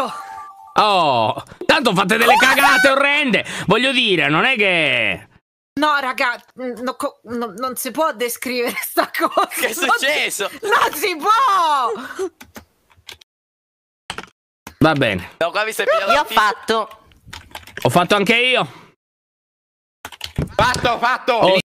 tornato! Oh, tanto fate delle cagate orrende! Voglio dire, non è che... No, raga, mm, no, no, non si può descrivere sta cosa! Che è successo? Non, non si può! Va bene. No, qua mi stai Io ho fatto. Ho fatto anche io. Fatto, fatto! Oh,